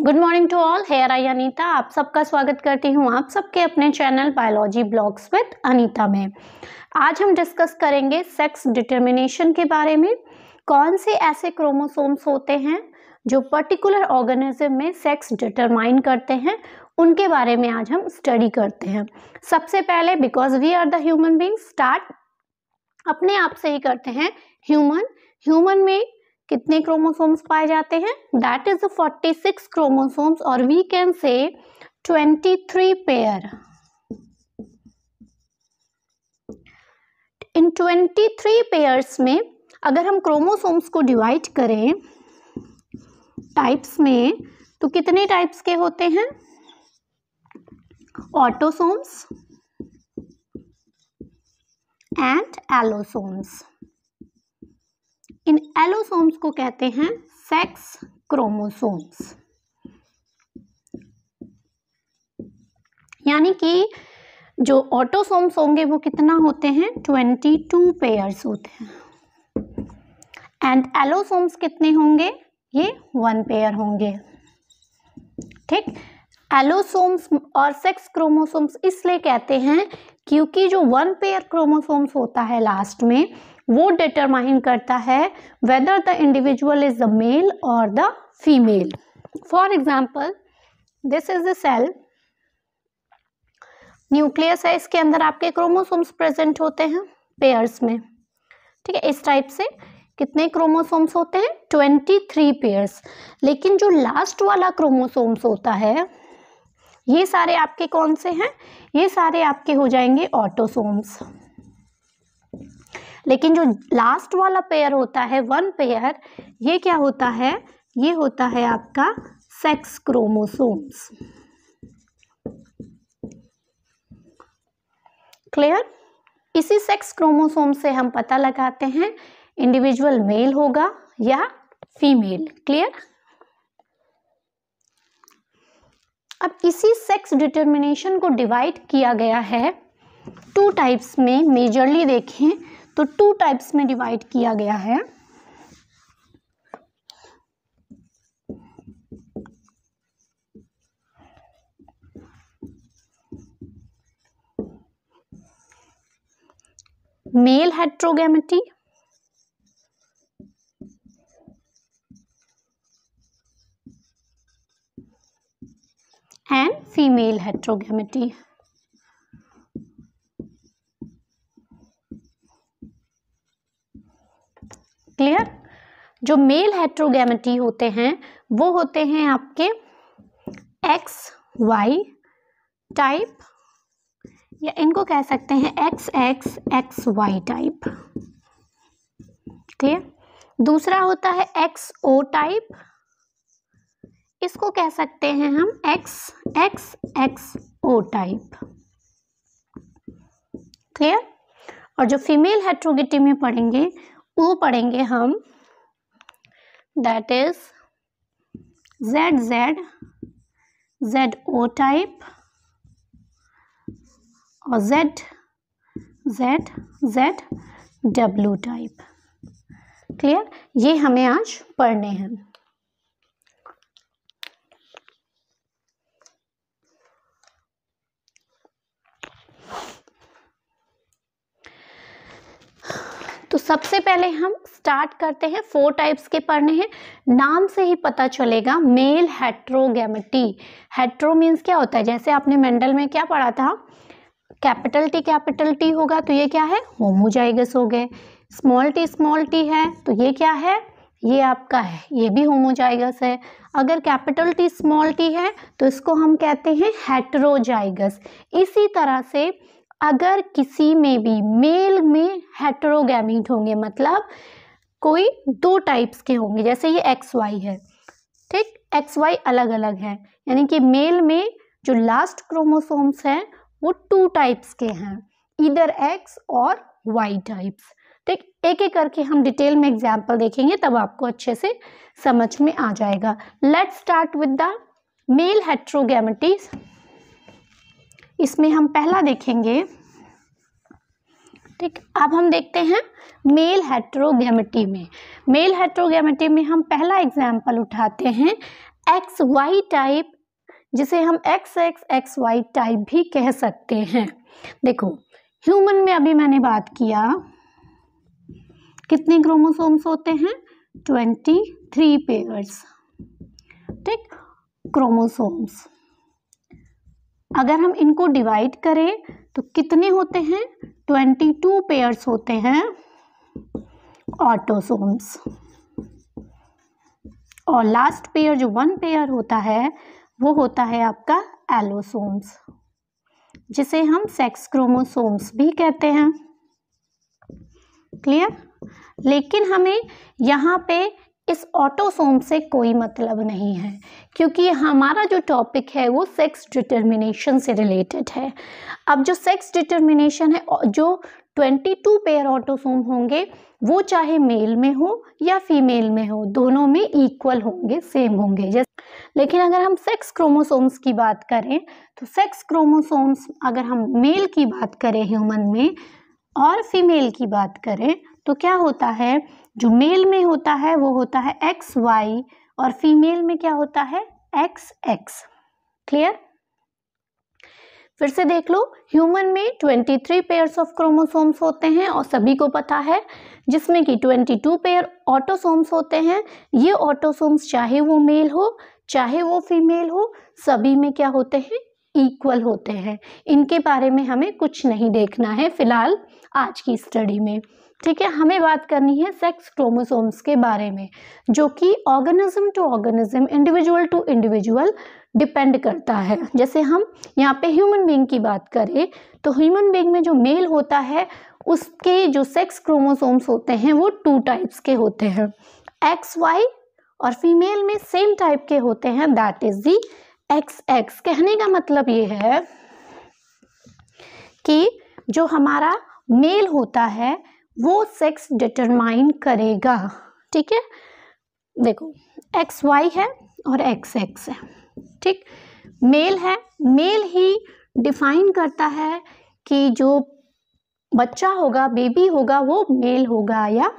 Good morning to all here I Anita आप सबका स्वागत करती हूँ आप सबके अपने channel biology blogs with Anita में आज हम डिस्कस करेंगे सेक्स डिटर्मिनेशन के बारे में कौन से ऐसे क्रोमोसोम्स होते हैं जो पर्टिकुलर ऑर्गेनिज्म में सेक्स डिटरमाइन करते हैं उनके बारे में आज हम स्टडी करते हैं सबसे पहले because we are the human being start अपने आप से ही करते हैं ह्यूमन ह्यूमन में कितने क्रोमोसोम्स पाए जाते हैं that is forty six chromosomes और we can say twenty three pair in twenty three pairs में अगर हम क्रोमोसोम्स को डिवाइड करें टाइप्स में तो कितने टाइप्स के होते हैं ऑटोसोम्स एंड एलोसोम्स इन एलोसोम्स को कहते हैं सेक्स क्रोमोसोम्स यानी कि जो ऑटोसोम्स होंगे वो कितना होते हैं ट्वेंटी टू पेयर्स होते हैं एंड एलोसोम्स कितने होंगे ये वन पेयर होंगे ठीक एलोसोम्स और सेक्स क्रोमोसोम्स इसलिए कहते हैं क्योंकि जो वन पेयर क्रोमोसोम्स होता है लास्ट में वो डिटरमाइन करता है whether the individual is the male और the female for example this is the cell nucleus है इसके अंदर आपके क्रोमोसोम्स प्रेजेंट होते हैं पेयर्स में ठीक है इस टाइप से कितने क्रोमोसोम्स होते हैं ट्वेंटी थ्री पेयर्स लेकिन जो लास्ट वाला क्रोमोसोम्स होता है ये सारे आपके कौन से हैं ये सारे आपके हो जाएंगे ऑटोसोम्स लेकिन जो लास्ट वाला पेयर होता है वन पेयर ये क्या होता है ये होता है आपका सेक्स क्रोमोसोम्स क्लियर इसी सेक्स क्रोमोसोम से हम पता लगाते हैं इंडिविजुअल मेल होगा या फीमेल क्लियर अब इसी सेक्स डिटर्मिनेशन को डिवाइड किया गया है टू टाइप्स में मेजरली देखें तो टू टाइप्स में डिवाइड किया गया है male heterogamety and female heterogametry. Clear जो मेल हेट्रोगेमिटी होते हैं वो होते हैं आपके एक्स वाई टाइप या इनको कह सकते हैं X X X Y type clear दूसरा होता है एक्स ओ टाइप इसको कह सकते हैं हम X X X O type clear और जो फीमेल हेट्रोगिटी में पढ़ेंगे टू पढ़ेंगे हम that is Z Z Z O type और Z Z Z W type clear ये हमें आज पढ़ने हैं तो सबसे पहले हम स्टार्ट करते हैं फोर टाइप्स के पढ़ने हैं नाम से ही पता चलेगा मेल हेट्रोगेमिटी हेट्रो मीन्स क्या होता है जैसे आपने मेंडल में क्या पढ़ा था कैपिटल टी कैपिटल टी होगा तो ये क्या है होमोजाइगस हो गए स्मॉल टी स्मॉल टी है तो ये क्या है ये आपका है ये भी होमोजाइगस है अगर कैपिटल टी स्मॉल टी है तो इसको हम कहते हैं हेट्रोजाइगस इसी तरह से अगर किसी में भी मेल में हेट्रोगैमी होंगे मतलब कोई दो टाइप्स के होंगे जैसे ये एक्स वाई है ठीक एक्स वाई अलग अलग है यानी कि मेल में जो लास्ट क्रोमोसोम्स हैं वो टू टाइप्स के हैं इधर एक्स और वाई टाइप्स ठीक एक एक करके हम डिटेल में एग्जाम्पल देखेंगे तब आपको अच्छे से समझ में आ जाएगा let start with the male heterogameties इसमें हम पहला देखेंगे ठीक अब हम देखते हैं मेल हेट्रोगेमिटी में मेल हेट्रोगेमिटी में हम पहला एग्जाम्पल उठाते हैं एक्स वाई टाइप जिसे हम X X X Y type भी कह सकते हैं देखो ह्यूमन में अभी मैंने बात किया कितने क्रोमोसोम्स होते हैं ट्वेंटी थ्री पेयर्स ठीक क्रोमोसोम्स अगर हम इनको डिवाइड करें तो कितने होते हैं ट्वेंटी टू पेयर्स होते हैं ऑटोसोम्स और लास्ट पेयर जो वन पेयर होता है वो होता है आपका एलोसोम्स जिसे हम सेक्स क्रोमोसोम्स भी कहते हैं क्लियर लेकिन हमें यहाँ पे इस ऑटोसोम से कोई मतलब नहीं है क्योंकि हमारा जो टॉपिक है वो सेक्स डिटर्मिनेशन से रिलेटेड है अब जो सेक्स डिटर्मिनेशन है जो 22 पेयर ऑटोसोम होंगे वो चाहे मेल में हो या फीमेल में हो दोनों में इक्वल होंगे सेम होंगे जैसे लेकिन अगर हम सेक्स क्रोमोसोम्स की बात करें तो सेक्स क्रोमोसोम्स अगर हम मेल की बात करें ह्यूमन में और फीमेल की बात करें तो क्या होता है जो मेल में होता है वो होता है एक्स वाई और फीमेल में क्या होता है एक्स एक्स क्लियर फिर से देख लो ह्यूमन में 23 पेयर्स ऑफ क्रोमोसोम्स होते हैं और सभी को पता है जिसमें कि 22 पेयर ऑटोसोम्स होते हैं ये ऑटोसोम्स चाहे वो मेल हो चाहे वो फीमेल हो सभी में क्या होते हैं इक्वल होते हैं इनके बारे में हमें कुछ नहीं देखना है फिलहाल आज की स्टडी में ठीक है हमें बात करनी है सेक्स क्रोमोसोम्स के बारे में जो कि organism to organism individual to individual depend करता है जैसे हम यहाँ पे ह्यूमन बींग की बात करें तो ह्यूमन बींग में जो मेल होता है उसके जो सेक्स क्रोमोसोम्स होते हैं वो टू टाइप्स के होते हैं एक्स वाई और फीमेल में सेम टाइप के होते हैं that is the X X कहने का मतलब ये है कि जो हमारा मेल होता है वो सेक्स डिटरमाइन करेगा ठीक है देखो एक्स वाई है और एक्स एक्स है ठीक मेल है मेल ही डिफाइन करता है कि जो बच्चा होगा बेबी होगा वो मेल होगा या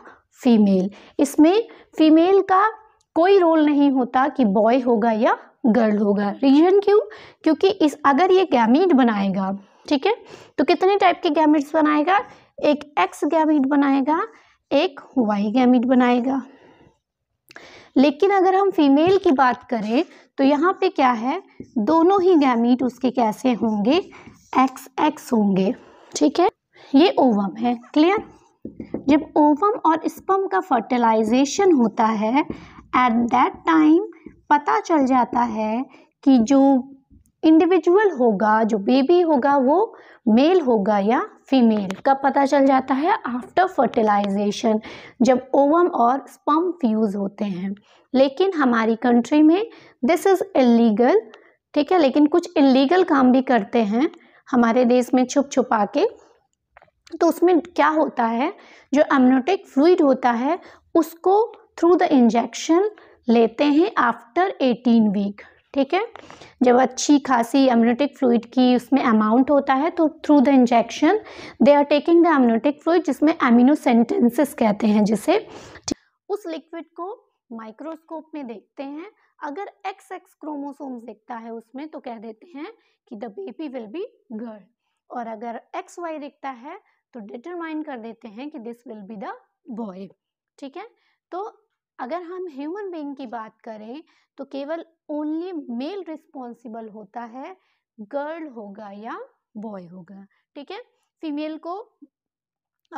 फीमेल इसमें फीमेल का कोई रोल नहीं होता कि बॉय होगा या गर्ल होगा रीजन क्यों क्योंकि इस अगर ये गैमिट बनाएगा ठीक है तो कितने टाइप के गैमिट्स बनाएगा एक एक्स गैमिट बनाएगा एक वाई गैमिट बनाएगा लेकिन अगर हम फीमेल की बात करें तो यहाँ पे क्या है दोनों ही गैमिट उसके कैसे होंगे एक्स एक्स होंगे ठीक है ये ओवम है क्लियर जब ओवम और स्पम का फर्टिलाइजेशन होता है एट दैट टाइम पता चल जाता है कि जो इंडिविजुअल होगा जो बेबी होगा वो मेल होगा या फीमेल कब पता चल जाता है आफ्टर फर्टिलाइजेशन जब ओवम और स्पम फ्यूज़ होते हैं लेकिन हमारी कंट्री में दिस इज़ इलीगल ठीक है लेकिन कुछ इलीगल काम भी करते हैं हमारे देश में छुप छुपा के तो उसमें क्या होता है जो एमनोटिक फ्लूड होता है उसको थ्रू द इंजेक्शन लेते हैं आफ्टर एटीन वीक ठीक है जब अच्छी खासी एमनोटिक फ्लूड की उसमें अमाउंट होता है तो through the injection they are taking the amniotic fluid जिसमें एमिनो सेंटेंसेस कहते हैं जिसे उस लिक्विड को माइक्रोस्कोप में देखते हैं अगर एक्स एक्स क्रोमोसोम दिखता है उसमें तो कह देते हैं कि the baby will be girl और अगर एक्स वाई दिखता है तो डिटरमाइन कर देते हैं कि this will be the boy ठीक है तो अगर हम ह्यूमन बींग की बात करें तो केवल ओनली मेल रिस्पॉन्सिबल होता है गर्ल होगा या बॉय होगा ठीक है फीमेल को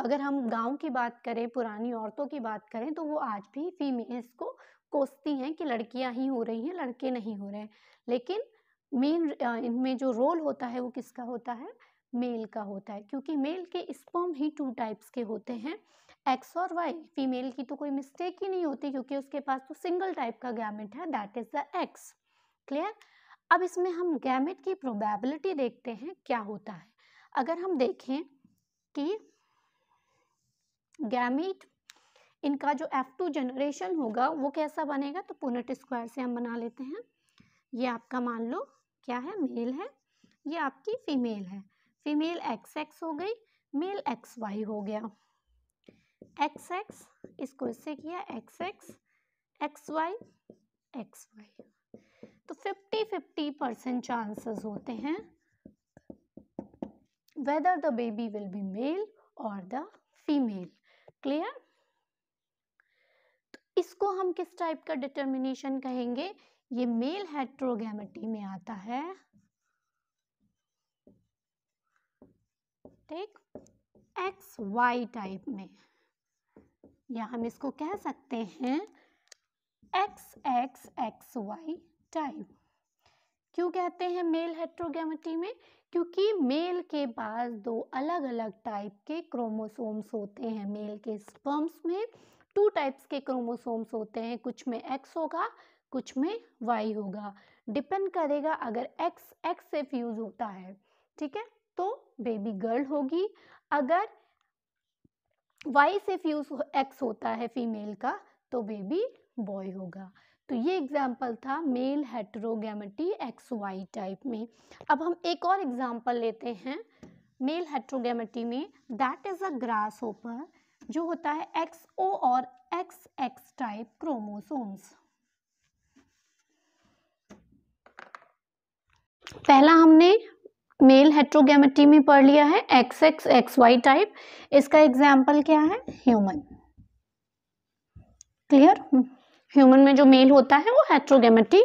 अगर हम गांव की बात करें पुरानी औरतों की बात करें तो वो आज भी फीमेल्स को कोसती हैं कि लड़कियां ही हो रही हैं लड़के नहीं हो रहे हैं लेकिन मेन इनमें जो रोल होता है वो किसका होता है मेल का होता है क्योंकि मेल के स्पर्म ही टू टाइप्स के होते हैं एक्स और वाई फीमेल की तो कोई मिस्टेक ही नहीं होती क्योंकि उसके पास तो सिंगल टाइप का गैमेट है that is the X clear अब इसमें हम गैमेट की प्रोबेबिलिटी देखते हैं क्या होता है अगर हम देखें कि गैमेट इनका जो एफ टू जनरेशन होगा वो कैसा बनेगा तो पुनट स्क्वायर से हम बना लेते हैं ये आपका मान लो क्या है मेल है ये आपकी फीमेल है फीमेल एक्स एक्स हो गई मेल एक्स वाई हो गया एक्स एक्स इसको इससे किया X X X Y X Y तो फिफ्टी फिफ्टी परसेंट चांसेस होते हैं whether the baby will be male और द फीमेल क्लियर तो इसको हम किस टाइप का डिटर्मिनेशन कहेंगे ये मेल हेट्रोगेमेटी में आता है ठीक एक्स वाई टाइप में या हम इसको कह सकते हैं X X X Y type क्यों कहते हैं मेल हेट्रोगेमिटी में क्योंकि मेल के पास दो अलग अलग टाइप के क्रोमोसोम्स होते हैं मेल के स्पर्म्स में टू टाइप्स के क्रोमोसोम्स होते हैं कुछ में एक्स होगा कुछ में वाई होगा डिपेंड करेगा अगर एक्स एक्स से फ्यूज होता है ठीक है तो बेबी गर्ल होगी अगर वाई से फ्यूज एक्स होता है फीमेल का तो बेबी बॉय होगा तो ये एग्जाम्पल था male heterogamety X Y type में अब हम एक और एग्जाम्पल लेते हैं मेल हेट्रोगेमिटी में दैट इज़ अ ग्रास ओपर जो होता है एक्स ओ और एक्स एक्स टाइप क्रोमोसोम्स पहला हमने मेल हेट्रोगेमेटी में पढ़ लिया है X X X Y type इसका एग्जाम्पल क्या है ह्यूमन क्लियर ह्यूमन में जो मेल होता है वो हेट्रोगेमेटी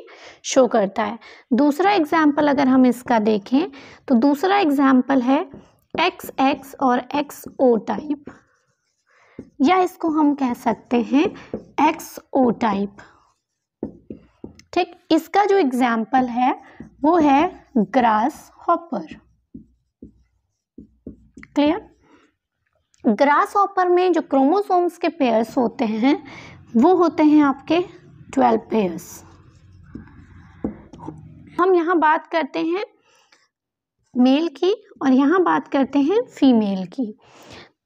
शो करता है दूसरा एग्जाम्पल अगर हम इसका देखें तो दूसरा एग्जाम्पल है एक्स एक्स और एक्स ओ टाइप या इसको हम कह सकते हैं एक्स ओ टाइप ठीक इसका जो एग्जाम्पल है वो है grasshopper clear grasshopper में जो क्रोमोसोम्स के पेयर्स होते हैं वो होते हैं आपके ट्वेल्व पेयर्स हम यहाँ बात करते हैं मेल की और यहाँ बात करते हैं फीमेल की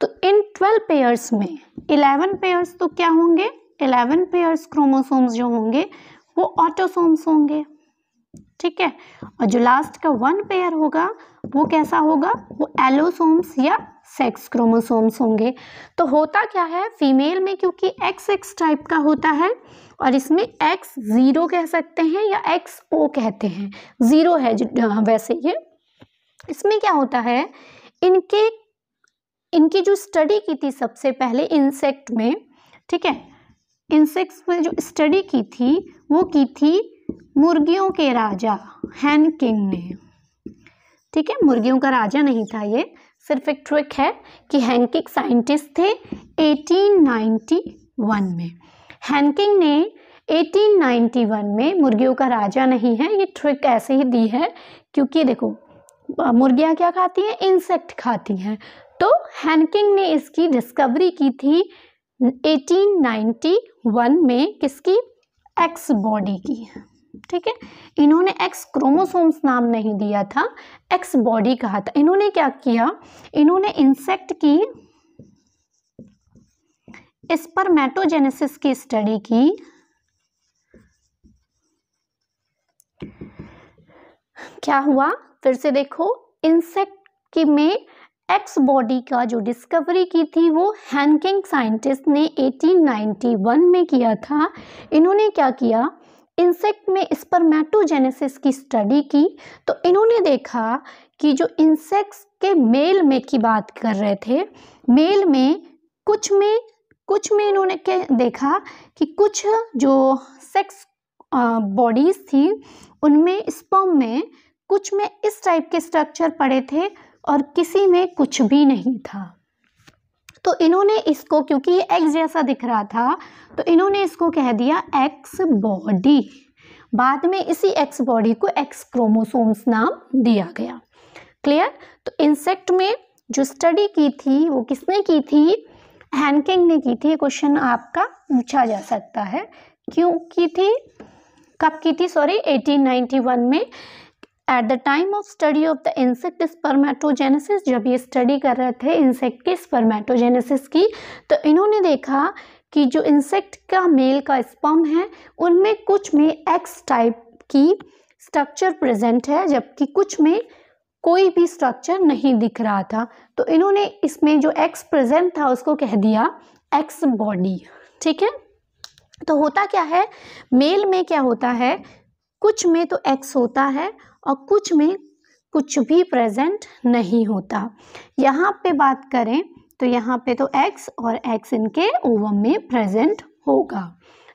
तो इन ट्वेल्व पेयर्स में इलेवन पेयर्स तो क्या होंगे इलेवन पेयर्स क्रोमोसोम्स जो होंगे वो ऑटोसोम्स होंगे ठीक है और जो लास्ट का वन पेयर होगा वो कैसा होगा वो एलोसोम्स या सेक्स क्रोमोसोम्स होंगे तो होता क्या है फीमेल में क्योंकि एक्स एक्स टाइप का होता है और इसमें एक्स ज़ीरो कह सकते हैं या एक्स ओ कहते हैं ज़ीरो है हाँ, वैसे ये इसमें क्या होता है इनके इनकी जो स्टडी की थी सबसे पहले इंसेक्ट में ठीक है इंसेक्ट्स में जो स्टडी की थी वो की थी मुर्गियों के राजा हैन किंग ने ठीक है मुर्गियों का राजा नहीं था ये सिर्फ एक ट्रिक है कि हैंकिंग साइंटिस्ट थे 1891 में हैंकिंग ने 1891 में मुर्गियों का राजा नहीं है ये ट्रिक ऐसे ही दी है क्योंकि देखो मुर्गियाँ क्या खाती हैं इंसेक्ट खाती हैं तो हैंकिंग ने इसकी डिस्कवरी की थी 1891 में किसकी एक्स बॉडी की ठीक है इन्होंने एक्स क्रोमोसोम्स नाम नहीं दिया था एक्स बॉडी कहा था इन्होंने क्या किया इन्होंने इंसेक्ट की स्पर्मेटोजेनेसिस की स्टडी की क्या हुआ फिर से देखो इंसेक्ट की में एक्स बॉडी का जो डिस्कवरी की थी वो हैंकिंग साइंटिस्ट ने 1891 में किया था इन्होंने क्या किया इंसेक्ट में स्पर्मेटोजेनेसिस की स्टडी की तो इन्होंने देखा कि जो इंसेक्ट्स के मेल में की बात कर रहे थे मेल में कुछ में कुछ में इन्होंने क्या देखा कि कुछ जो सेक्स बॉडीज़ थी उनमें स्पर्म में कुछ में इस टाइप के स्ट्रक्चर पड़े थे और किसी में कुछ भी नहीं था तो इन्होंने इसको क्योंकि ये एक्स जैसा दिख रहा था तो इन्होंने इसको कह दिया एक्स बॉडी बाद में इसी एक्स बॉडी को एक्स क्रोमोसोम्स नाम दिया गया क्लियर तो इंसेक्ट में जो स्टडी की थी वो किसने की थी हैंकिंग ने की थी क्वेश्चन आपका पूछा जा सकता है क्यों की थी कब की थी सॉरी 1891 में at the time of study of the insect spermatogenesis जब ये स्टडी कर रहे थे इंसेक्ट के स्पर्मेटोजेनेसिस की तो इन्होंने देखा कि जो इंसेक्ट का मेल का स्पर्म है उनमें कुछ में एक्स टाइप की स्ट्रक्चर प्रेजेंट है जबकि कुछ में कोई भी स्ट्रक्चर नहीं दिख रहा था तो इन्होंने इसमें जो एक्स प्रेजेंट था उसको कह दिया एक्स बॉडी ठीक है तो होता क्या है मेल में क्या होता है कुछ में तो एक्स होता है और कुछ में कुछ भी प्रेजेंट नहीं होता यहाँ पे बात करें तो यहाँ पे तो एक्स और एक्स इनके ओवम में प्रेजेंट होगा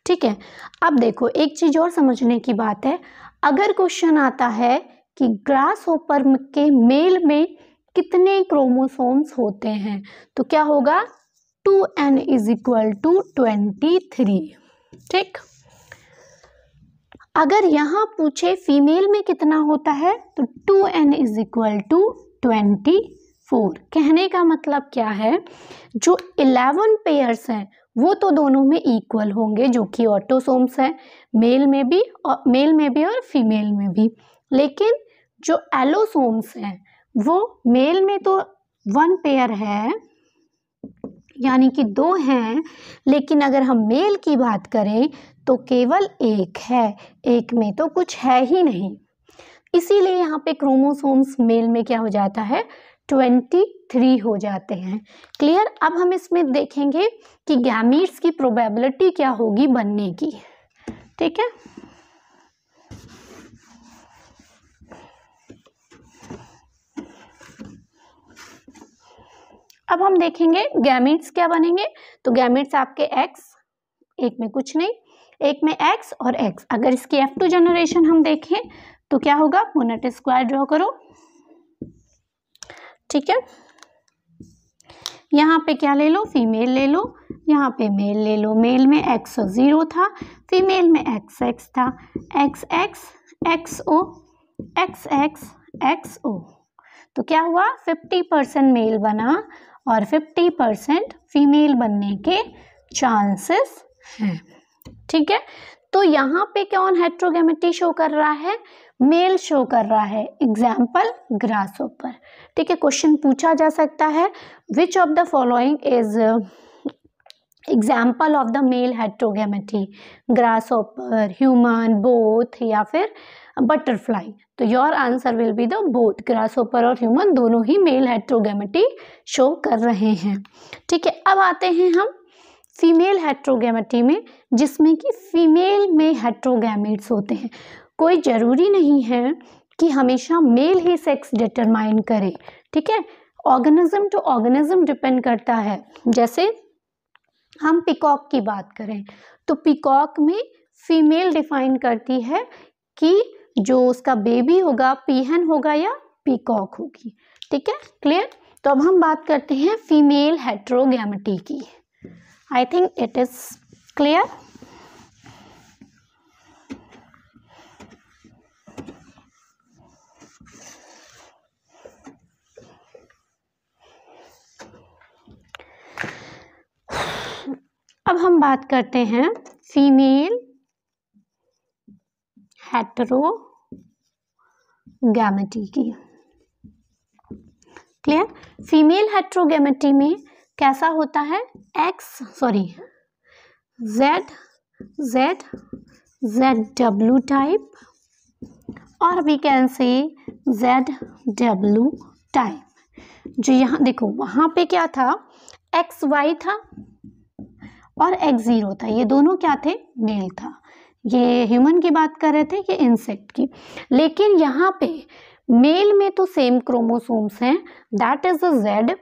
ठीक है अब देखो एक चीज़ और समझने की बात है अगर क्वेश्चन आता है कि ग्रास ओपर के मेल में कितने क्रोमोसोम्स होते हैं तो क्या होगा two N is equal to twenty three ठीक अगर यहाँ पूछे फीमेल में कितना होता है तो two N is equal to twenty four कहने का मतलब क्या है जो इलेवन पेयर्स हैं वो तो दोनों में इक्वल होंगे जो कि ऑटोसोम्स हैं मेल में भी और मेल में भी और फीमेल में भी लेकिन जो एलोसोम्स हैं वो मेल में तो वन पेयर है यानी कि दो हैं लेकिन अगर हम मेल की बात करें तो केवल एक है एक में तो कुछ है ही नहीं इसीलिए यहाँ पे क्रोमोसोम्स मेल में क्या हो जाता है ट्वेंटी थ्री हो जाते हैं क्लियर अब हम इसमें देखेंगे कि गैमीट्स की प्रोबेबिलिटी क्या होगी बनने की ठीक है अब हम देखेंगे गैमिट्स क्या बनेंगे तो गैमिट्स आपके एक्स एक में कुछ नहीं एक में एक्स और एक्स अगर इसकी एफ टू जनरेशन हम देखें तो क्या होगा मोनट स्क्वायर ड्रॉ करो ठीक है यहाँ पे क्या ले लो फीमेल ले लो यहाँ पे मेल ले लो मेल में एक्स ओ ज़ीरो था फीमेल में एक्स एक्स था X X X O X X X O तो क्या हुआ फिफ्टी परसेंट मेल बना और 50 परसेंट फीमेल बनने के चांसेस हैं ठीक है तो यहाँ पे कौन हेट्रोगेमेटी शो कर रहा है मेल शो कर रहा है एग्जाम्पल ग्रास ऊपर ठीक है क्वेश्चन पूछा जा सकता है which of the following is example of the male heterogamety grasshopper human both या फिर बटरफ्लाई तो your answer will be the both ओपर और ह्यूमन दोनों ही मेल हेट्रोगेमेटी शो कर रहे हैं ठीक है अब आते हैं हम फीमेल हेट्रोगेमेटी में जिसमें कि फीमेल में हेट्रोगेमेट्स होते हैं कोई ज़रूरी नहीं है कि हमेशा मेल ही सेक्स डिटरमाइन करे ठीक है ऑर्गेनिज्म टू ऑर्गेनिज्म डिपेंड करता है जैसे हम पिकॉक की बात करें तो पिकॉक में फीमेल डिफाइन करती है कि जो उसका बेबी होगा पीहन होगा या पीकॉक होगी ठीक है क्लियर तो अब हम बात करते हैं फीमेल हेट्रोगेमिटी की I think it is clear अब हम बात करते हैं फीमेल हेट्रोगेमेटी की क्लियर फीमेल हेट्रोगेमेटी में कैसा होता है X sorry Z Z Z W type और we can say Z W type जो यहाँ देखो वहाँ पे क्या था एक्स वाई था और एक्स ज़ीरो था ये दोनों क्या थे मेल था ये ह्यूमन की बात कर रहे थे ये इंसेक्ट की लेकिन यहाँ पे मेल में तो सेम क्रोमोसोम्स हैं दैट इज़ अ जेड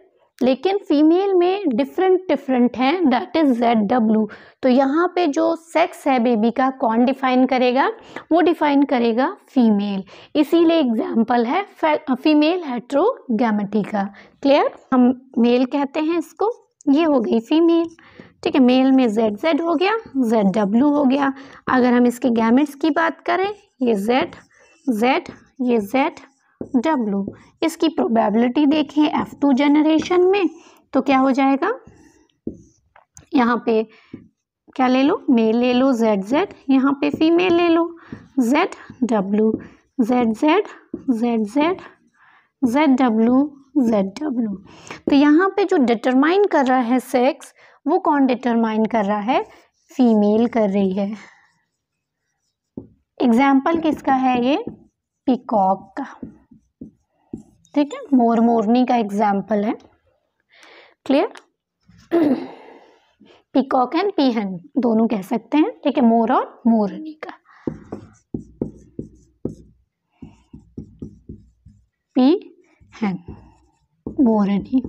लेकिन फीमेल में डिफरेंट डिफरेंट हैं दैट इज़ जेड डब्ल्यू तो यहाँ पे जो सेक्स है बेबी का कौन डिफाइन करेगा वो डिफाइन करेगा फीमेल इसीलिए एग्जाम्पल है फीमेल का क्लियर हम मेल कहते हैं इसको ये हो गई फीमेल ठीक है मेल में जेड जेड हो गया जेड डब्ल्यू हो गया अगर हम इसके गैमेट्स की बात करें ये जेड जेड ये जेड डब्ल्यू इसकी प्रोबेबिलिटी देखें एफ टू जनरेशन में तो क्या हो जाएगा यहाँ पे क्या ले लो मेल ले लो जेड जेड यहाँ पे फीमेल ले लो Z W Z Z Z Z Z W Z W तो यहाँ पे जो डिटरमाइन कर रहा है सेक्स वो कौन डिटरमाइन कर रहा है फीमेल कर रही है एग्जाम्पल किसका है ये पिकॉक का ठीक है मोर मोरनी का एग्जाम्पल है क्लियर पिकॉक एंड पीहन दोनों कह सकते हैं ठीक है मोर और मोरनी का पी मोरनी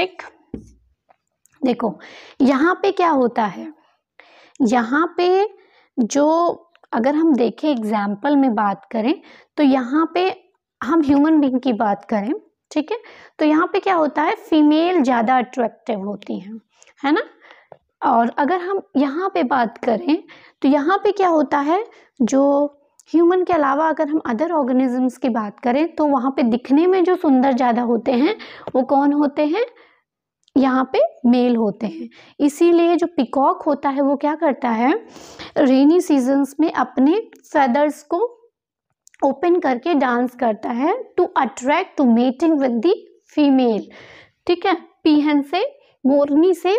ठीक देखो यहाँ पे क्या होता है यहाँ पे जो अगर हम देखें एग्जाम्पल में बात करें तो यहाँ पे हम ह्यूमन बींग की बात करें ठीक है तो यहाँ पे क्या होता है फीमेल ज़्यादा अट्रैक्टिव होती हैं है ना और अगर हम यहाँ पे बात करें तो यहाँ पे क्या होता है जो ह्यूमन के अलावा अगर हम अदर ऑर्गेनिजम्स की बात करें तो वहाँ पे दिखने में जो सुंदर ज़्यादा होते हैं वो कौन होते हैं यहाँ पे मेल होते हैं इसीलिए जो पिकॉक होता है वो क्या करता है रेनी सीजन्स में अपने फेदर्स को ओपन करके डांस करता है to attract to mating with the female ठीक है पीहन से मोरनी से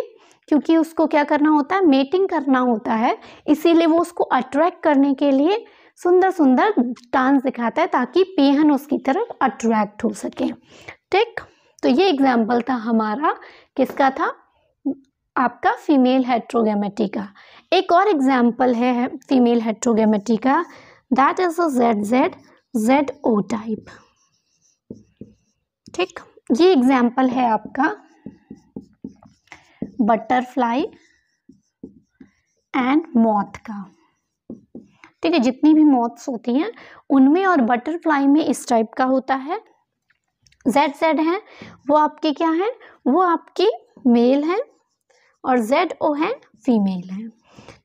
क्योंकि उसको क्या करना होता है मेटिंग करना होता है इसीलिए वो उसको अट्रैक्ट करने के लिए सुंदर सुंदर डांस दिखाता है ताकि पेहन उसकी तरफ अट्रैक्ट हो सके ठीक तो ये एग्जाम्पल था हमारा किसका था आपका फीमेल हेट्रोगेमेटी का एक और एग्जाम्पल है फीमेल हेट्रोगेमेटी का दैट इज अड Z Z Z O type ठीक ये एग्जाम्पल है आपका बटरफ्लाई एंड मौत का ठीक है जितनी भी मौत्स होती हैं उनमें और बटरफ्लाई में इस टाइप का होता है जेड जेड हैं वो आपके क्या हैं वो आपकी मेल हैं और जेड ओ है फीमेल है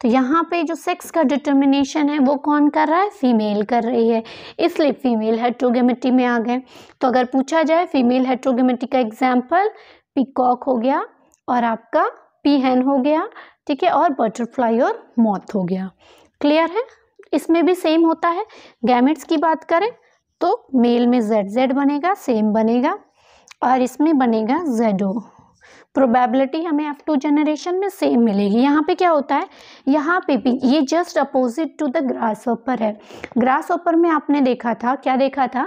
तो यहाँ पे जो सेक्स का डिटर्मिनेशन है वो कौन कर रहा है फीमेल कर रही है इसलिए फीमेल हेट्रोगेमेटी में आ गए तो अगर पूछा जाए फीमेल हेट्रोगेमेटी का एग्जाम्पल पिकॉक हो गया और आपका पीहन हो गया ठीक है और बटरफ्लाई और मौत हो गया क्लियर है इसमें भी सेम होता है गैमेट्स की बात करें तो मेल में जेड जेड बनेगा सेम बनेगा और इसमें बनेगा जेडो प्रोबेबिलिटी हमें एफ टू जनरेशन में सेम मिलेगी यहाँ पे क्या होता है यहाँ पे भी ये just opposite to the grasshopper है ग्रास ऑपर में आपने देखा था क्या देखा था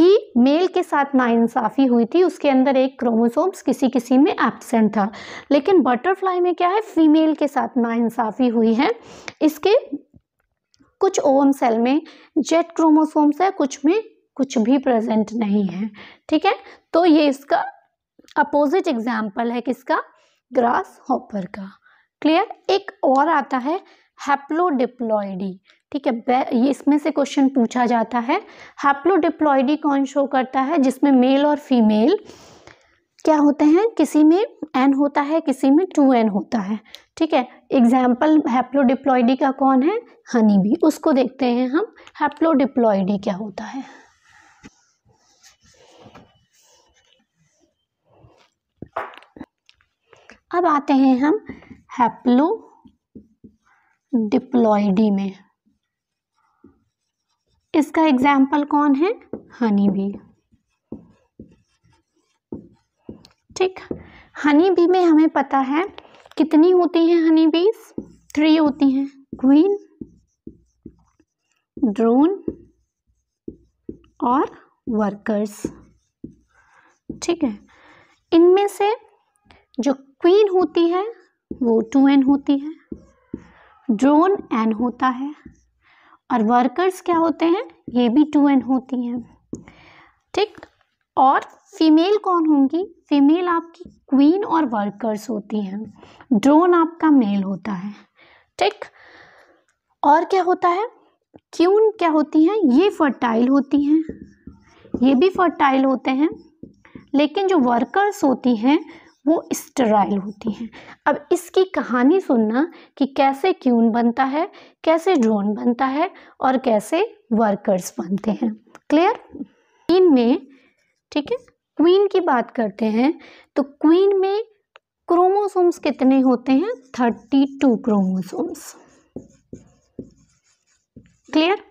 कि मेल के साथ नाइंसाफ़ी हुई थी उसके अंदर एक क्रोमोसोम्स किसी किसी में एब्सेंट था लेकिन बटरफ्लाई में क्या है फीमेल के साथ नाइंसाफ़ी हुई है इसके कुछ ओवम सेल में जेट क्रोमोसोम्स है कुछ में कुछ भी प्रेजेंट नहीं है ठीक है तो ये इसका अपोजिट एग्जाम्पल है किसका ग्रास हॉपर का क्लियर एक और आता है हैप्लोडिप्लॉयडी ठीक है ये इसमें से क्वेश्चन पूछा जाता है हैप्लोडिप्लॉयडी कौन शो करता है जिसमें मेल और फीमेल क्या होते हैं किसी में एन होता है किसी में टू एन होता है ठीक है एग्जाम्पल हैप्लोडिप्लॉयडी का कौन है हनी भी उसको देखते हैं हम हैप्लोडिप्लॉयडी क्या होता है अब आते हैं हम हैप्लो डिप्लॉयडी में इसका एग्जाम्पल कौन है हनी बी ठीक हनी बी में हमें पता है कितनी होती हैं हनी बीज थ्री होती हैं क्वीन ड्रोन और वर्कर्स ठीक है इनमें से जो क्वीन होती है वो टू एन होती है ड्रोन एन होता है और वर्कर्स क्या होते हैं ये भी टू एन होती हैं ठीक और फीमेल कौन होंगी फीमेल आपकी क्वीन और वर्कर्स होती हैं ड्रोन आपका मेल होता है ठीक और क्या होता है क्यून क्या होती हैं ये फर्टाइल होती हैं ये भी फर्टाइल होते हैं लेकिन जो वर्कर्स होती हैं वो स्टराइल होती हैं अब इसकी कहानी सुनना कि कैसे क्यून बनता है कैसे ड्रोन बनता है और कैसे वर्कर्स बनते हैं क्लियर इन में ठीक है क्वीन की बात करते हैं तो क्वीन में क्रोमोसोम्स कितने होते हैं थर्टी टू क्रोमोसोम्स क्लियर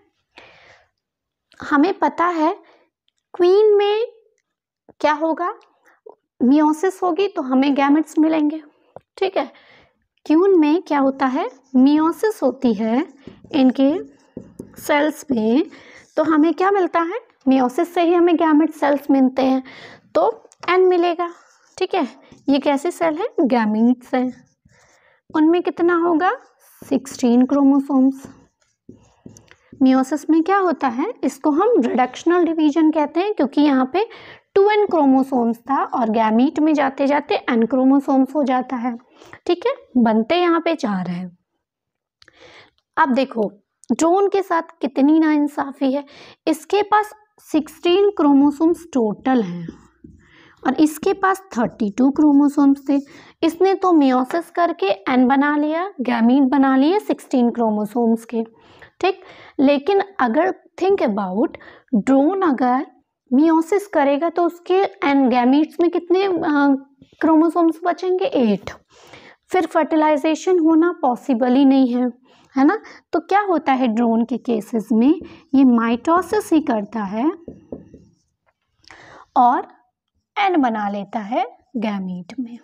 हमें पता है क्वीन में क्या होगा मियोसिस होगी तो हमें गैमेट्स मिलेंगे ठीक है क्यून में क्या होता है मियोसिस होती है इनके सेल्स में तो हमें क्या मिलता है मियोसिस से ही हमें गैमेट सेल्स मिलते हैं तो एन मिलेगा ठीक है ये कैसे सेल है गैमीट्स हैं उनमें कितना होगा सिक्सटीन क्रोमोसोम्स मियोसिस में क्या होता है इसको हम रिडक्शनल डिवीजन कहते हैं क्योंकि यहाँ पे टू एन क्रोमोसोम्स था और गैमीट में जाते जाते एन क्रोमोसोम्स हो जाता है ठीक है बनते यहाँ पे चार हैं अब देखो ड्रोन के साथ कितनी नाइंसाफ़ी है इसके पास सिक्सटीन क्रोमोसोम्स टोटल हैं और इसके पास थर्टी टू क्रोमोसोम्स थे इसने तो मियोसिस करके एन बना लिया गैमीट बना लिए सिक्सटीन क्रोमोसोम्स के ठीक लेकिन अगर थिंक अबाउट ड्रोन अगर मियोसिस करेगा तो उसके एन गैमीट्स में कितने क्रोमोसोम्स बचेंगे एट फिर फर्टिलाइजेशन होना पॉसिबल ही नहीं है है ना तो क्या होता है ड्रोन के केसेस में ये माइटोसिस ही करता है और एन बना लेता है गैमीट में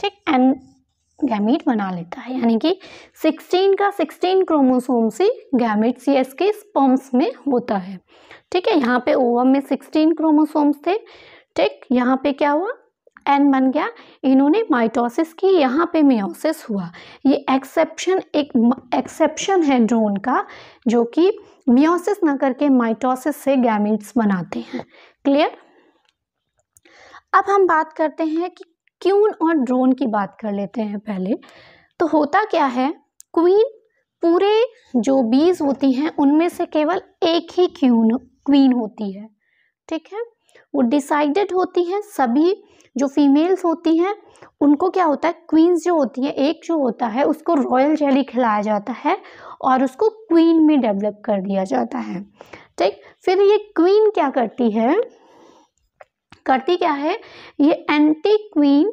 ठीक एन गैमीट बना लेता है यानी कि 16 का 16 क्रोमोसोम से गैमिट सी एस के स्पम्स में होता है ठीक है यहाँ पे ओवम में 16 क्रोमोसोम्स थे ठीक यहाँ पे क्या हुआ एन बन गया इन्होंने माइटोसिस की यहाँ पे मियोसिस हुआ ये एक्सेप्शन एक एक्सेप्शन है ड्रोन का जो कि मियोसिस ना करके माइटोसिस से गैमिट्स बनाते हैं क्लियर अब हम बात करते हैं कि क्यून और ड्रोन की बात कर लेते हैं पहले तो होता क्या है क्वीन पूरे जो बीज होती हैं उनमें से केवल एक ही क्यून क्वीन होती है ठीक है वो डिसाइडेड होती हैं सभी जो फीमेल्स होती हैं उनको क्या होता है क्वींस जो होती है एक जो होता है उसको रॉयल जेली खिलाया जाता है और उसको क्वीन में डेवलप कर दिया जाता है ठीक फिर ये क्वीन क्या करती है करती क्या है ये एंटी क्वीन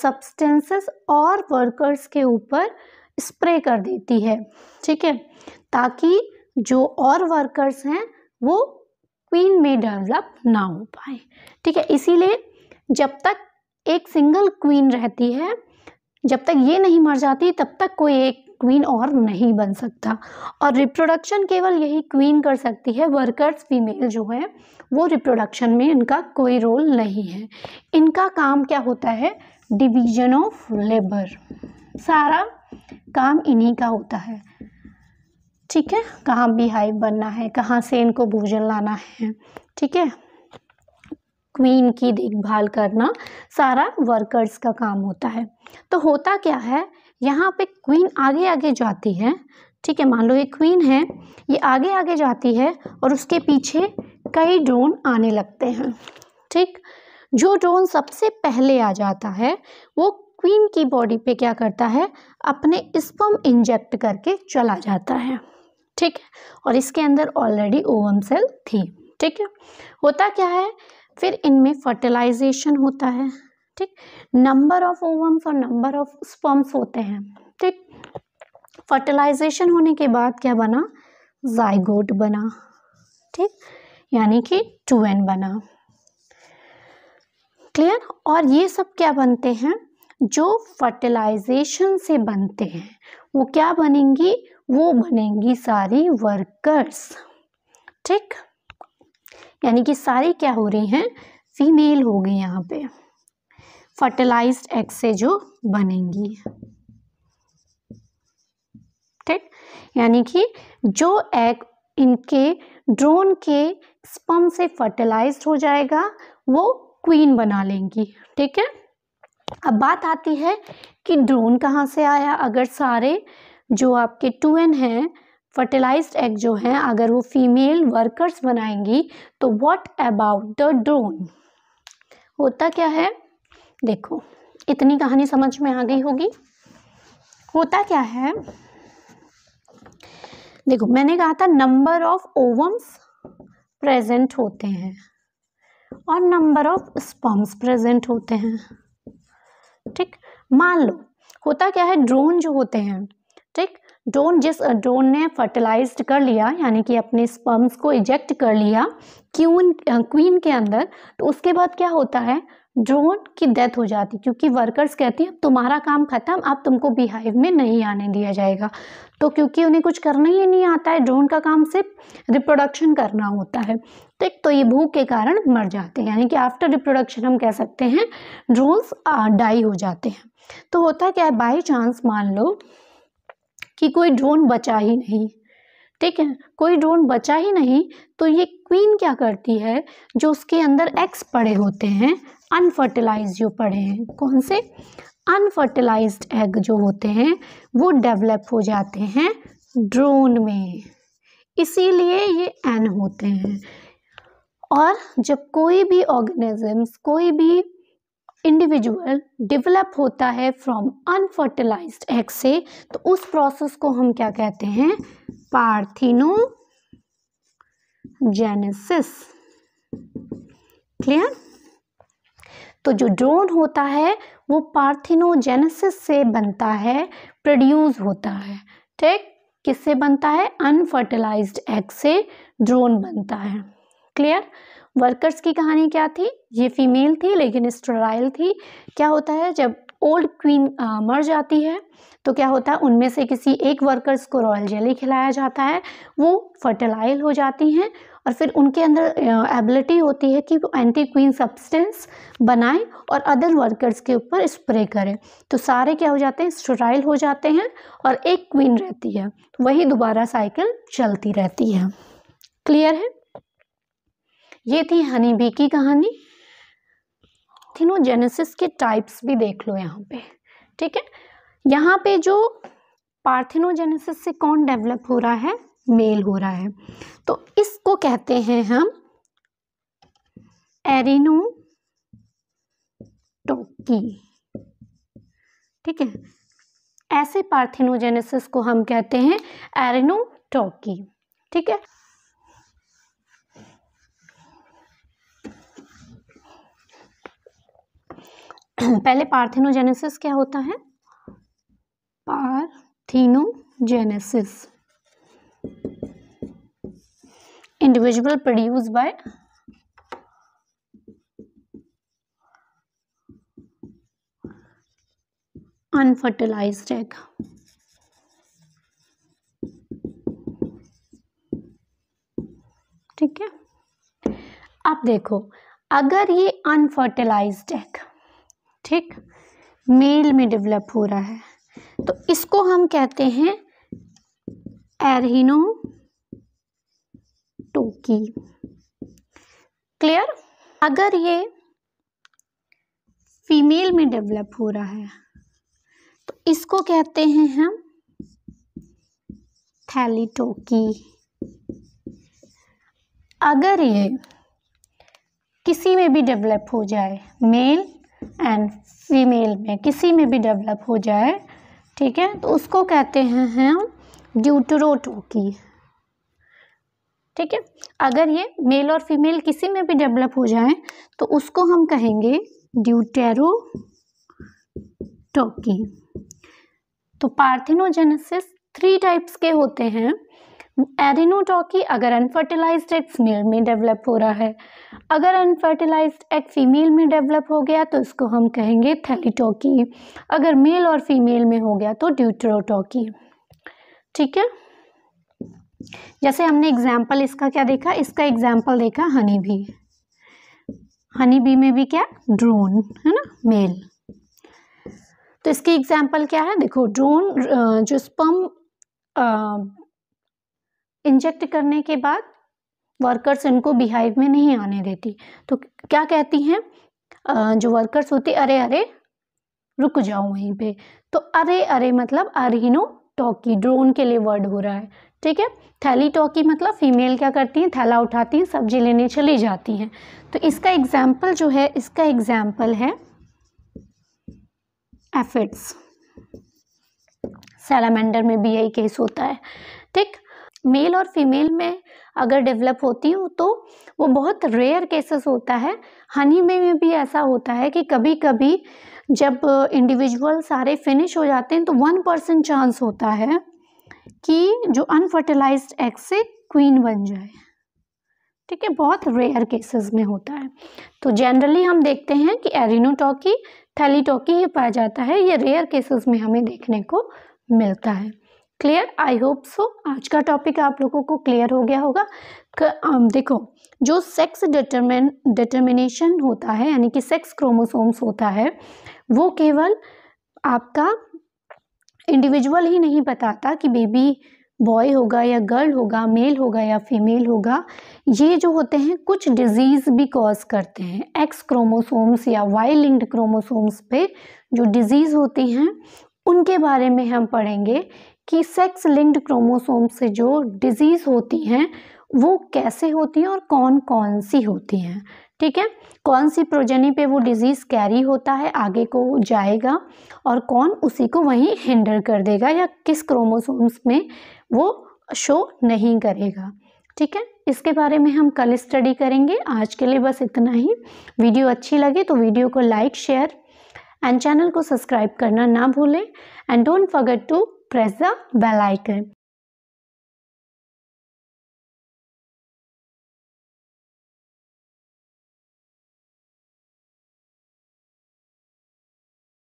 सब्सटेंसेस और वर्कर्स के ऊपर स्प्रे कर देती है ठीक है ताकि जो और वर्कर्स हैं वो क्वीन में डेवलप ना हो पाए ठीक है इसीलिए जब तक एक सिंगल क्वीन रहती है जब तक ये नहीं मर जाती तब तक कोई एक क्वीन और नहीं बन सकता और रिप्रोडक्शन केवल यही क्वीन कर सकती है वर्कर्स फीमेल जो है वो रिप्रोडक्शन में इनका कोई रोल नहीं है इनका काम क्या होता है डिवीजन ऑफ लेबर सारा काम इन्हीं का होता है ठीक है कहाँ हाइव बनना है कहाँ से इनको भोजन लाना है ठीक है क्वीन की देखभाल करना सारा वर्कर्स का काम होता है तो होता क्या है यहाँ पे क्वीन आगे आगे जाती है ठीक है मान लो ये क्वीन है ये आगे आगे जाती है और उसके पीछे कई ड्रोन आने लगते हैं ठीक जो ड्रोन सबसे पहले आ जाता है वो क्वीन की बॉडी पे क्या करता है अपने स्पम इंजेक्ट करके चला जाता है ठीक है और इसके अंदर ऑलरेडी ओवम सेल थी ठीक है होता क्या है फिर इनमें फर्टिलाइजेशन होता है ठीक नंबर ऑफ ओवम्स और नंबर ऑफ स्पर्म्स होते हैं ठीक फर्टिलाइजेशन होने के बाद क्या बना जाइगोट बना ठीक यानी कि टू एन बना क्लियर और ये सब क्या बनते हैं जो फर्टिलाइजेशन से बनते हैं वो क्या बनेंगी वो बनेंगी सारी वर्कर्स ठीक यानी कि सारी क्या हो रही हैं फीमेल हो गई यहाँ पे फर्टिलाइज्ड एग से जो बनेंगी ठीक यानी कि जो एग इनके ड्रोन के स्पम से फर्टिलाइज्ड हो जाएगा वो क्वीन बना लेंगी ठीक है अब बात आती है कि ड्रोन कहाँ से आया अगर सारे जो आपके टू एन हैं फर्टिलाइज्ड एग जो हैं अगर वो फीमेल वर्कर्स बनाएंगी तो व्हाट अबाउट द ड्रोन होता क्या है देखो इतनी कहानी समझ में आ गई होगी होता क्या है देखो मैंने कहा था नंबर ऑफ ओवम्स प्रेजेंट होते हैं और नंबर ऑफ स्पम्स प्रेजेंट होते हैं ठीक मान लो होता क्या है ड्रोन जो होते हैं स्टिक डोन जिस ड्रोन ने फर्टिलाइज्ड कर लिया यानी कि अपने स्पर्म्स को इजेक्ट कर लिया क्यून क्वीन के अंदर तो उसके बाद क्या होता है ड्रोन की डेथ हो जाती क्योंकि वर्कर्स कहती हैं तुम्हारा काम ख़त्म अब तुमको बिहाइव में नहीं आने दिया जाएगा तो क्योंकि उन्हें कुछ करना ही नहीं आता है ड्रोन का काम सिर्फ रिप्रोडक्शन करना होता है तो एक तो ये भूख के कारण मर जाते हैं यानी कि आफ्टर रिप्रोडक्शन हम कह सकते हैं ड्रोन्स डाई हो जाते हैं तो होता क्या है बाई चांस मान लो कि कोई ड्रोन बचा ही नहीं ठीक है कोई ड्रोन बचा ही नहीं तो ये क्वीन क्या करती है जो उसके अंदर एक्स पड़े होते हैं अनफर्टिलाइज जो पड़े हैं कौन से अनफर्टिलाइज एग जो होते हैं वो डेवलप हो जाते हैं ड्रोन में इसीलिए ये एन होते हैं और जब कोई भी ऑर्गेनिजम्स कोई भी इंडिविजुअल डेवलप होता है फ्रॉम अनफर्टिलाइज एग से तो उस प्रोसेस को हम क्या कहते हैं जेनेसिस क्लियर तो जो ड्रोन होता है वो पार्थिनोजेनेसिस से बनता है प्रोड्यूस होता है ठीक किससे बनता है अनफर्टिलाइज्ड एग से ड्रोन बनता है क्लियर वर्कर्स की कहानी क्या थी ये फीमेल थी लेकिन स्टोराइल थी क्या होता है जब ओल्ड क्वीन मर जाती है तो क्या होता है उनमें से किसी एक वर्कर्स को रॉयल जेली खिलाया जाता है वो फर्टिलाइल हो जाती हैं और फिर उनके अंदर एबिलिटी होती है कि वो एंटी क्वीन सब्सटेंस बनाएं और अदर वर्कर्स के ऊपर स्प्रे करें तो सारे क्या हो जाते हैं स्टोराइल हो जाते हैं और एक क्वीन रहती है वही दोबारा साइकिल चलती रहती है क्लियर है ये थी हनी बी की कहानी थीनोजेनेसिस के टाइप्स भी देख लो यहाँ पे ठीक है यहाँ पे जो पार्थिनोजेनेसिस से कौन डेवलप हो रहा है मेल हो रहा है तो इसको कहते हैं हम एरिनो टोकी ठीक है ऐसे पार्थिनोजेनेसिस को हम कहते हैं एरिनो टोकी ठीक है पहले पार्थिनोजेनेसिस क्या होता है parthenogenesis individual produce by unfertilize egg ठीक है अब देखो अगर ये अनफर्टिलाइज्ड एग ठीक मेल में डेवलप हो रहा है तो इसको हम कहते हैं एरहिनो टोकी क्लियर अगर ये फीमेल में डेवलप हो रहा है तो इसको कहते हैं हम थैलीटोकी अगर ये किसी में भी डेवलप हो जाए मेल एंड फीमेल में किसी में भी डेवलप हो जाए ठीक है तो उसको कहते हैं हम ड्यूटरोटोकी ठीक है अगर ये मेल और फीमेल किसी में भी डेवलप हो जाए तो उसको हम कहेंगे ड्यूटेरोटोकी तो पार्थिनोजेनेसिस थ्री टाइप्स के होते हैं एरिनोटॉकी अगर अनफर्टिलाइज्ड एग मेल में डेवलप हो रहा है अगर अनफर्टिलाइज्ड एक फीमेल में डेवलप हो गया तो इसको हम कहेंगे थैलीटोकी अगर मेल और फीमेल में हो गया तो ड्यूट्रोटॉकी ठीक है जैसे हमने एग्जाम्पल इसका क्या देखा इसका एग्जाम्पल देखा हनी भी हनी बी में भी क्या ड्रोन है ना मेल तो इसकी एग्जाम्पल क्या है देखो ड्रोन जो स्पम इंजेक्ट करने के बाद वर्कर्स इनको बिहाइव में नहीं आने देती तो क्या कहती हैं जो वर्कर्स होते अरे अरे रुक जाओ वहीं पे तो अरे अरे मतलब अरिनो टॉकी ड्रोन के लिए वर्ड हो रहा है ठीक है थैली टॉकी मतलब फीमेल क्या करती हैं थैला उठाती हैं सब्जी लेने चली जाती हैं तो इसका एग्जाम्पल जो है इसका एग्जाम्पल है एफिड्स सैलामेंडर में भी यही केस होता है ठीक मेल और फीमेल में अगर डेवलप होती हूँ तो वो बहुत रेयर केसेस होता है हनी में भी ऐसा होता है कि कभी कभी जब इंडिविजुअल सारे फिनिश हो जाते हैं तो वन परसेंट चांस होता है कि जो अनफर्टिलाइज एग से क्वीन बन जाए ठीक है बहुत रेयर केसेस में होता है तो जनरली हम देखते हैं कि एरिनोटॉकी थैलीटॉकी ही पाया जाता है ये रेयर केसेस में हमें देखने को मिलता है क्लियर आई होप सो आज का टॉपिक आप लोगों को क्लियर हो गया होगा देखो जो सेक्स डिटरमिन डिटर्मिनेशन होता है यानी कि सेक्स क्रोमोसोम्स होता है वो केवल आपका इंडिविजुअल ही नहीं बताता कि बेबी बॉय होगा या गर्ल होगा मेल होगा या फीमेल होगा ये जो होते हैं कुछ डिजीज़ भी कॉज करते हैं एक्स क्रोमोसोम्स या वाई लिंक्ड क्रोमोसोम्स पे जो डिजीज़ होती हैं उनके बारे में हम पढ़ेंगे कि सेक्स लिंक्ड क्रोमोसोम से जो डिजीज़ होती हैं वो कैसे होती हैं और कौन कौन सी होती हैं ठीक है कौन सी प्रोजनी पे वो डिजीज़ कैरी होता है आगे को जाएगा और कौन उसी को वहीं हिंडर कर देगा या किस क्रोमोसोम्स में वो शो नहीं करेगा ठीक है इसके बारे में हम कल स्टडी करेंगे आज के लिए बस इतना ही वीडियो अच्छी लगे तो वीडियो को लाइक शेयर एंड चैनल को सब्सक्राइब करना ना भूलें and don't forget to press the bell icon.